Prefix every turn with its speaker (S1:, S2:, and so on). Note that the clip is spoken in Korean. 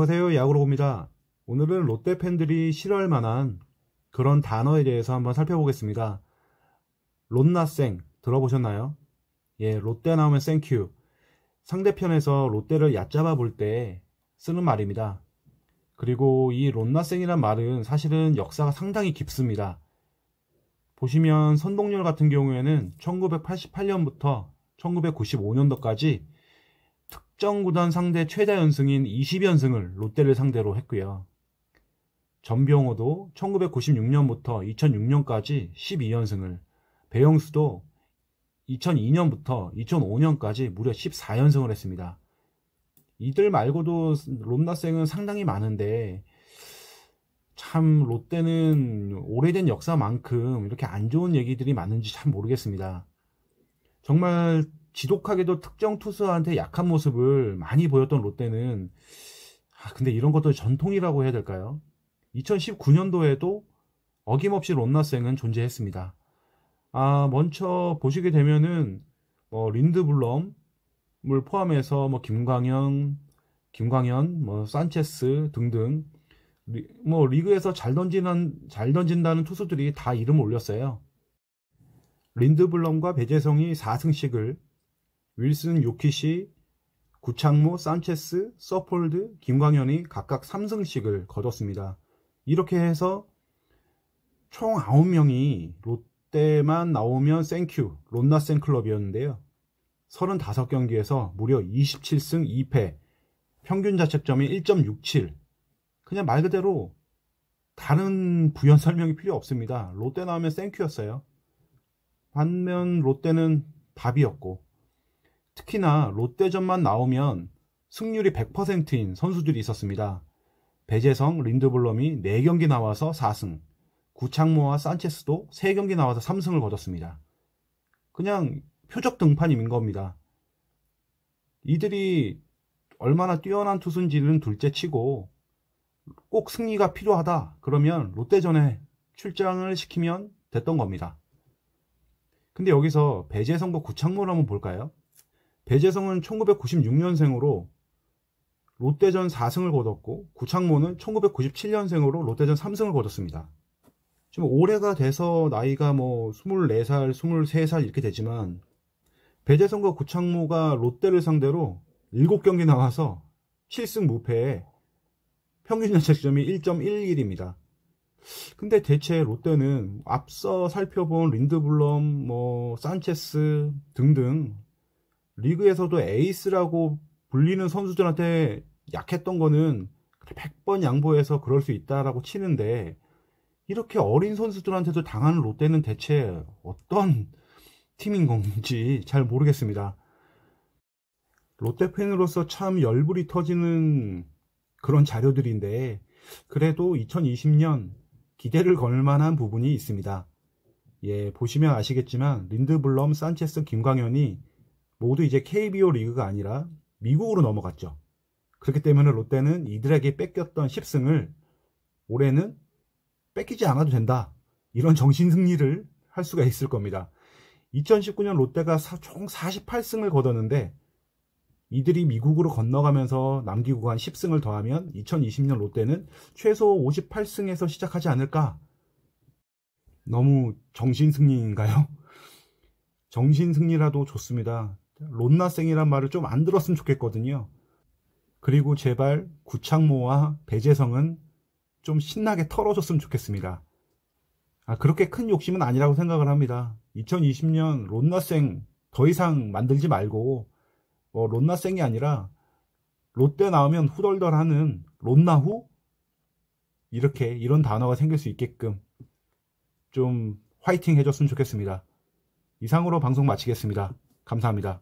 S1: 안녕하세요 야구로 봅니다 오늘은 롯데 팬들이 싫어할 만한 그런 단어에 대해서 한번 살펴보겠습니다 롯나생 들어보셨나요? 예 롯데 나오면 생큐 상대편에서 롯데를 얕잡아 볼 때 쓰는 말입니다 그리고 이 롯나생이란 말은 사실은 역사가 상당히 깊습니다 보시면 선동열 같은 경우에는 1988년부터 1995년도까지 특정 구단 상대 최다 연승인 20연승을 롯데를 상대로 했고요. 전병호도 1996년부터 2006년까지 12연승을, 배영수도 2002년부터 2005년까지 무려 14연승을 했습니다. 이들 말고도 롯나생은 상당히 많은데 참 롯데는 오래된 역사만큼 이렇게 안 좋은 얘기들이 많은지 참 모르겠습니다. 정말 지독하게도 특정 투수한테 약한 모습을 많이 보였던 롯데는 아, 근데 이런 것도 전통이라고 해야 될까요? 2019년도에도 어김없이 롯나생은 존재했습니다. 아, 먼저 보시게 되면은 뭐 린드블럼을 포함해서 뭐 김광현, 김광현, 뭐 산체스 등등 리, 뭐 리그에서 잘 던지는 잘 던진다는 투수들이 다 이름 올렸어요. 린드블럼과 배재성이 4승식을 윌슨, 요키시, 구창모, 산체스, 서폴드, 김광현이 각각 3승씩을 거뒀습니다. 이렇게 해서 총 9명이 롯데만 나오면 센큐 롯나센 클럽이었는데요. 35경기에서 무려 27승 2패, 평균 자책점이 1.67. 그냥 말 그대로 다른 부연 설명이 필요 없습니다. 롯데 나오면 센큐였어요 반면 롯데는 밥이었고 특히나 롯데전만 나오면 승률이 100%인 선수들이 있었습니다. 배재성, 린드블럼이 4경기 나와서 4승, 구창모와 산체스도 3경기 나와서 3승을 거뒀습니다. 그냥 표적 등판인 겁니다. 이들이 얼마나 뛰어난 투수인지는 둘째 치고 꼭 승리가 필요하다 그러면 롯데전에 출장을 시키면 됐던 겁니다. 근데 여기서 배재성과 구창모를 한번 볼까요? 배재성은 1996년생으로 롯데전 4승을 거뒀고 구창모는 1997년생으로 롯데전 3승을 거뒀습니다. 지금 올해가 돼서 나이가 뭐 24살, 23살 이렇게 되지만 배재성과 구창모가 롯데를 상대로 7경기 나와서 7승 무패에 평균 연차점이 1.11입니다. 근데 대체 롯데는 앞서 살펴본 린드블럼, 뭐 산체스 등등 리그에서도 에이스라고 불리는 선수들한테 약했던 거는 100번 양보해서 그럴 수 있다라고 치는데 이렇게 어린 선수들한테도 당하는 롯데는 대체 어떤 팀인 건지 잘 모르겠습니다. 롯데 팬으로서 참 열불이 터지는 그런 자료들인데 그래도 2020년 기대를 걸 만한 부분이 있습니다. 예, 보시면 아시겠지만 린드블럼, 산체스, 김광현이 모두 이제 KBO 리그가 아니라 미국으로 넘어갔죠. 그렇기 때문에 롯데는 이들에게 뺏겼던 10승을 올해는 뺏기지 않아도 된다. 이런 정신 승리를 할 수가 있을 겁니다. 2019년 롯데가 총 48승을 거뒀는데 이들이 미국으로 건너가면서 남기고 간 10승을 더하면 2020년 롯데는 최소 58승에서 시작하지 않을까? 너무 정신 승리인가요? 정신 승리라도 좋습니다. 론나생이란 말을 좀 안 들었으면 좋겠거든요. 그리고 제발 구창모와 배재성은 좀 신나게 털어줬으면 좋겠습니다. 아, 그렇게 큰 욕심은 아니라고 생각을 합니다. 2020년 론나생 더 이상 만들지 말고 뭐 론나생이 아니라 롯데 나오면 후덜덜하는 롯나후 이렇게 이런 단어가 생길 수 있게끔 좀 화이팅 해줬으면 좋겠습니다. 이상으로 방송 마치겠습니다. 감사합니다.